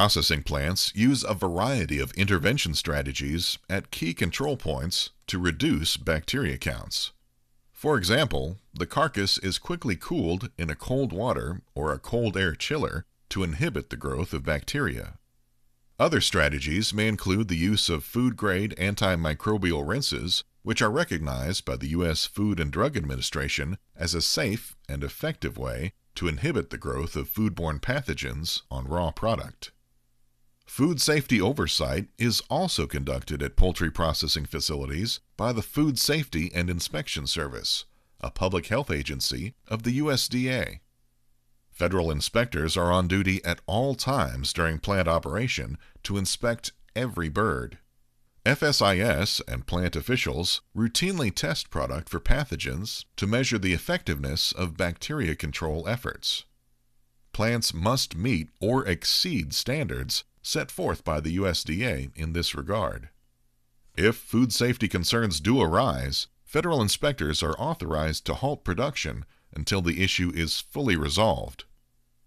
Processing plants use a variety of intervention strategies at key control points to reduce bacteria counts. For example, the carcass is quickly cooled in a cold water or a cold air chiller to inhibit the growth of bacteria. Other strategies may include the use of food grade antimicrobial rinses, which are recognized by the U.S. Food and Drug Administration as a safe and effective way to inhibit the growth of foodborne pathogens on raw product. Food safety oversight is also conducted at poultry processing facilities by the Food Safety and Inspection Service, a public health agency of the USDA. Federal inspectors are on duty at all times during plant operation to inspect every bird. FSIS and plant officials routinely test product for pathogens to measure the effectiveness of bacteria control efforts plants must meet or exceed standards set forth by the USDA in this regard. If food safety concerns do arise, federal inspectors are authorized to halt production until the issue is fully resolved.